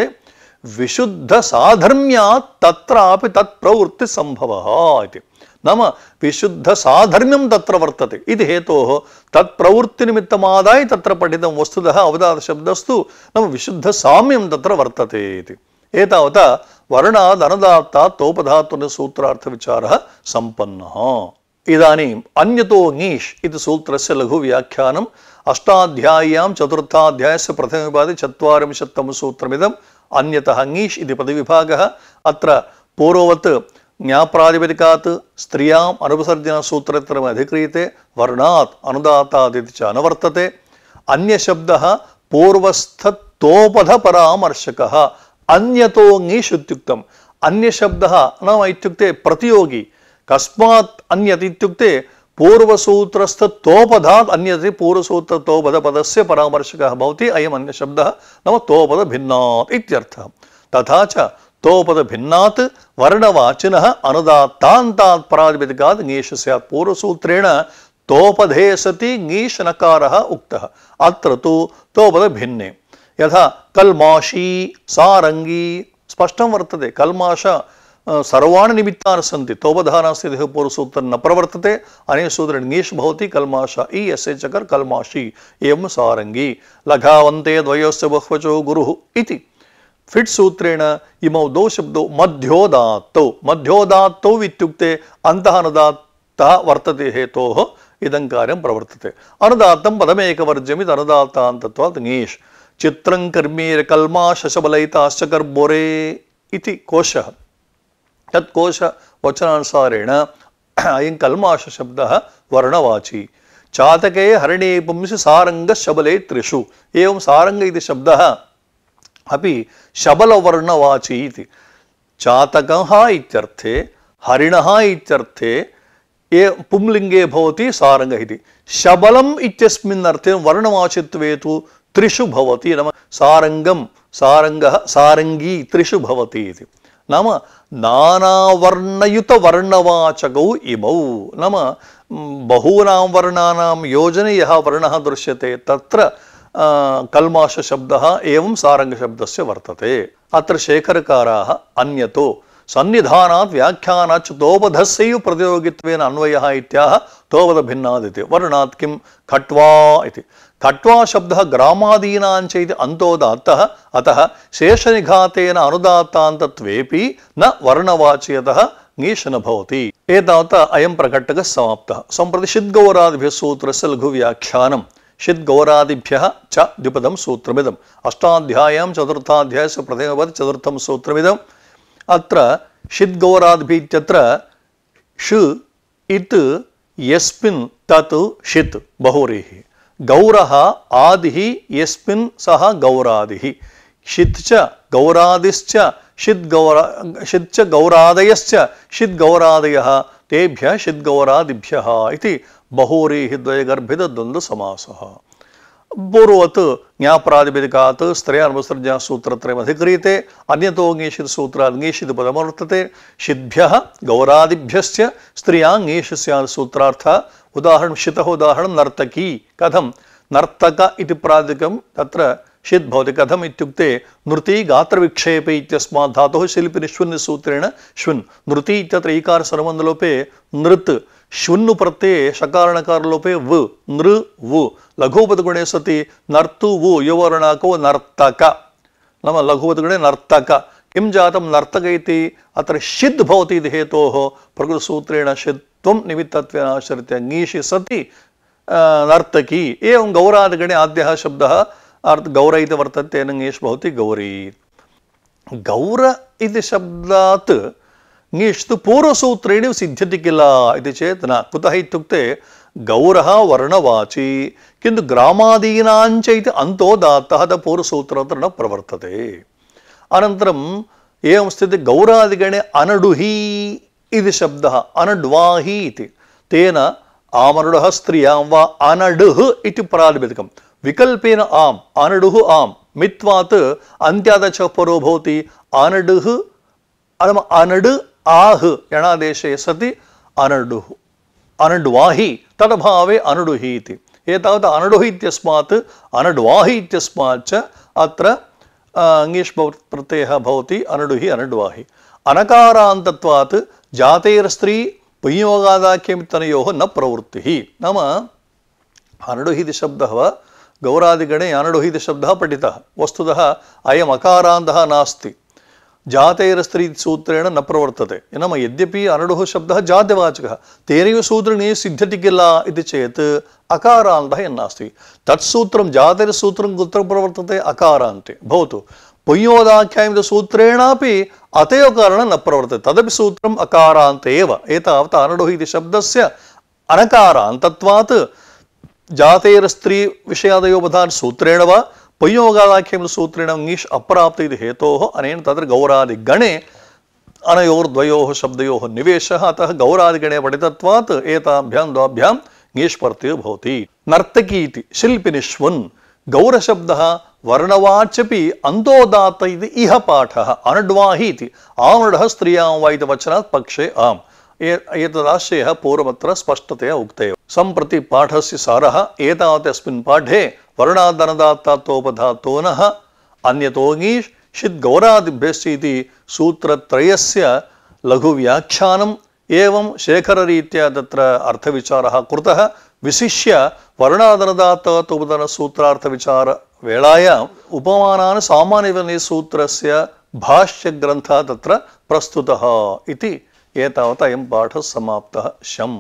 విశుద్ధ సాధర్మ్యాత్ త్రాపి తత్ప్రవృత్తి సంభవ ఇది నమ విశుద్ధ సాధర్మ్యం తత్ర వర్తతే ఇది హేతో తత్ప్రవృత్తి నిమిత్తమాదాయ తత్ర పఠితం వస్తుత అవదాత శబ్దస్తు నమ విశుద్ధ సామ్యం తత్ర వర్తతే ఇది धनदाता वर्णादनदात्ता सूत्रार्थ सूत्रार्थविचारः सम्पन्नः इदानीम् अन्यतो ङीष् इति सूत्रस्य लघुव्याख्यानम् अष्टाध्याय्यां चतुर्थाध्यायस्य प्रथमविभागे चत्वारिंशत्तमसूत्रमिदम् अन्यतः ङीष् इति पदविभागः अत्र पूर्ववत् ജ്ഞാപ്രാതിപതിക്കാത് സ്ത്രീയാം അനുപസർജന സൂത്രത്തിനും അധിക്രിയത്തെ വർണ്ണാത് അനുദാത്താദിതി ച അനുവർത്തത്തെ അന്യശബ്ദ പൂർവസ്ഥത്തോപധപരാമർശക अन्यतो ङीष् इत्युक्तम् अन्य शब्दः नाम इत्युक्ते प्रतियोगी कस्मात् अन्यत् इत्युक्ते पूर्वसूत्रस्थतोपधात् अन्यति पूर्वसूत्रतोपधपदस्य परामर्शकः भवति अयम् अन्यशब्दः नाम तोपधभिन्नात् इत्यर्थः तथा च तोपधभिन्नात् वर्णवाचिनः अनुदात्तान्तात् परादिपदिकात् ङीषु स्यात् पूर्वसूत्रेण तोपधे सति ङीषनकारः उक्तः अत्र तु तोपधभिन्ने यथा कल्माषी सारंगी स्पष्ट वर्तते कल्माष सर्वाण निमित्तानि सन्ति तोपधानास्ति देहपूर्वसूत्र न प्रवर्तते अने सूत्रेण ङीष् भवति कल्माश इ एस् एच् अकर् एवं सारंगी लघावन्ते द्वयोश्च बह्वचो गुरुः इति फिट् सूत्रेण इमौ द्वौ शब्दौ मध्योदात्तौ मध्योदात्तौ इत्युक्ते अन्तः अनुदात्तः वर्तते हेतोः इदङ्कार्यं प्रवर्तते अनुदात्तं पदमेकवर्ज्यमिति अनुदात्तान्तत्वात् ङीष् चित्रं कर्मीर कल्मा शशबलयिताश्च कर्बोरे इति कोशः तत् कोश वचनानुसारेण अयं कल्माशशब्दः वर्णवाची चातके हरणे पुंसि सारङ्गशबले त्रिषु एवं सारङ्ग इति शब्दः अपि शबलवर्णवाची इति चातकः इत्यर्थे हरिणः इत्यर्थे ये पुंलिङ्गे भवति सारङ्गः इति शबलम् इत्यस्मिन् अर्थे वर्णवाचित्वे तु त्रिषु भवति नाम सारङ्गं सारङ्गः सारङ्गी त्रिषु भवति इति नाम नानावर्णयुतवर्णवाचकौ इमौ नाम बहूनां वर्णानां योजने यः वर्णः दृश्यते तत्र कल्माशशब्दः एवं सारङ्गशब्दस्य वर्तते अत्र शेखरकाराः अन्यतो सन्निधानात् व्याख्यानात् च तोपधस्यैव प्रतियोगित्वेन अन्वयः इत्याह तोपदभिन्नादिति वर्णात् किं खट्वा इति खट्वा शब्द ग्रामादीनां चैति अन्तोदात्तः अतः शेषनिघातेन अनुदात्तान्तत्वेऽपि न वर्णवाच्यतः ङीश न भवति एतावता अयं प्रकट्टकः समाप्तः सम्प्रति षिद्गौरादिभ्यः सूत्रस्य लघुव्याख्यानं षिद्गौरादिभ्यः च द्विपदं सूत्रमिदम् अष्टाध्याय्यां से प्रथम चतुर्थं सूत्रमिदम् अत्र षिद्गौरादिभिः इत्यत्र षु इत् यस्मिन् तत् षित् बहुरीः गौर आदि यस्मिन् सः गौरादिः षित् च गौरादिश्च षिद् गौरा षित् च गौरादयश्च षिद् गौरादयः तेभ्यः षिद् गौरादिभ्यः इति बहुरीः द्वयगर्भितद्वन्द्वसमासः पूर्ववत् ज्ञापरादिपदिकात् स्त्रयानुसर्जनसूत्रत्रयमधिक्रियते अन्यतो ङीषित् सूत्राद्ङीषित् पदमवर्तते षिद्भ्यः गौरादिभ्यश्च स्त्रियाङ्गीषस्यात् सूत्रार्थः उदाहरण शितः उदाहरणं नर्तकी कथं नर्तक इति प्रातिकं तत्र षित् भवति कथम् इत्युक्ते नृति गात्रविक्षेपे इत्यस्मात् धातुः शिल्पिनि सूत्रेण श्विन् नृति इत्यत्र ईकारसर्वन्दलोपे नृत् श्वुन्नु प्रत्यये शकारणकारलोपे व नृ वु लघुपदगुणे सति नर्तु वु युवर्णाको नर्तक नाम लघुपदगुणे नर्तक किं जातं नर्तक इति अत्र षिद् भवति इति हेतोः प्रकृतसूत्रेण षित् ತ್ವಂ ನಿಮಿತ್ತತ್ವ ಆಚರಿತ್ಯ ङीषि ಸತಿ ನರ್ತಕಿ ಏ ಒಂದು ಗೌರಾದ ಗಣೆ ಆದ್ಯ ಶಬ್ದ ಅರ್ಥ ಗೌರ ಇತಿ ವರ್ತಂತೆ ङीष् ಭವತಿ ಗೌರಿ ಗೌರ ಇದು ಶಬ್ದಾತ್ ಇಷ್ಟು ತು ಪೂರ್ವಸೂತ್ರೇಣ ಸಿದ್ಧತಿ ಕಿಲ ಇತಿ ಚೇತನ ಕುತಃ ಇತ್ಯುಕ್ತೆ ಗೌರ ವರ್ಣವಾಚಿ ಕಿಂತು ಗ್ರಾಮಾದೀನಾಂಚ ಇದು ಅಂತೋ ದಾತಃ ದ ಪೂರ್ವಸೂತ್ರ ನ ಪ್ರವರ್ತತೆ ಅನಂತರಂ ಏವಂ ಸ್ಥಿತಿ ಗೌರಾದಿಗಣೆ ಅನಡುಹಿ இது சப்த அனட்வாஹி இது தேன ஆமனுடு ஸ்திரியாம் வா அனடுஹு இது பிராரம்பிதகம் விகல்பேன ஆம் அனடுஹு ஆம் மித்வாத் அந்தியாதச்ச பரோ பவதி அனடுஹு அதுமா அனடு ஆஹு எணாதேசே சதி அனடுஹு அனடுவாஹி தடபாவே அனடுஹி இது एतावत् अनडुः इत्यस्मात् अनड्वाहि इत्यस्माच्च अत्र अङ्गीष् प्रत्ययः भवति अनडुहि अनड्वाहि अनकारान्तत्वात् ಜಾತೆಯರಸ್ತ್ರೀ ಪುಯ್ಯೋಗಾದಾಖ್ಯಂ ತನಯೋ ನ ಪ್ರವೃತ್ತಿ ನಮ್ಮ ಅನಡುಹಿತಿ ಶಬ್ದ ಗೌರಾದಿಗಣೆ ಅನಡುಹಿತಿ ಶಬ್ದ ಪಠಿತ ವಸ್ತುತಃ ಅಯಂ ಅಕಾರಾಂತ ನಾಸ್ತಿ ಜಾತೆಯರಸ್ತ್ರೀ ಸೂತ್ರೇಣ ನ ಪ್ರವರ್ತತೆ ನಮ್ಮ ಯದ್ಯಪಿ ಅನಡುಃ ಶಬ್ದ ಜಾತ್ಯವಾಚಕ ತೇನೆಯು ಸೂತ್ರನೇ ಸಿದ್ಧತಿಗಿಲ್ಲ ಇದು ಚೇತ್ ಅಕಾರಾಂತ ಎನ್ನಾಸ್ತಿ ತತ್ಸೂತ್ರ ಜಾತಿರಸೂತ್ರ ಕುತ್ರ ಪ್ರವರ್ತತೆ ಅಕಾರಾಂತೆ ಭವತು ಪುಯ್ಯೋದಾಖ್ಯಾಯದ ಸೂತ್ರೇಣಾಪಿ अतयो कारणं न प्रवर्तते तदपि सूत्रम् अकारान्त एव एतावत् अनडुः इति शब्दस्य अनकारान्तत्वात् जातेरस्त्रीविषयादयोपधान् सूत्रेण वा पयोगादाख्यं सूत्रेण ङीष् अप्राप्त इति हेतोः अनेन तत्र गौरादिगणे अनयोर्द्वयोः शब्दयोः निवेशः अतः गौरादिगणे पठितत्वात् एताभ्यां द्वाभ्यां ङीष् प्रत्ययो भवति नर्तकी इति शिल्पिनिष्वन् गौरशब्दः वर्णवाचपि अन्तोदात इति इह पाठः अनड्वाहि इति स्त्रियां वा इति पक्षे आम एतदाशयः पूर्वमत्र स्पष्टतया उक्तः सम्प्रति पाठस्य सारः एतावत् अस्मिन् पाठे वर्णादनदात्तातोपधातोनः अन्यतोङीष् षिद् गौरादिभ्यश्च इति सूत्रत्रयस्य लघुव्याख्यानम् एवं शेखररीत्या तत्र अर्थविचारः कृतः ವಿಶಿಷ್ಯ ವರ್ಣಾದನದಾತೋಪದನ ಸೂತ್ರಾರ್ಥ ವಿಚಾರ ವೇಳಾಯಾಂ ಉಪಮಾನಾನ ಸಾಮಾನ್ಯವಿನಿ ಸೂತ್ರಸ್ಯ ಭಾಷ್ಯ ಗ್ರಂಥ ತತ್ರ ಪ್ರಸ್ತುತಃ ಇತಿ ಏತಾವತ ಅಯಂ ಪಾಠ ಸಮಾಪ್ತ ಶಂ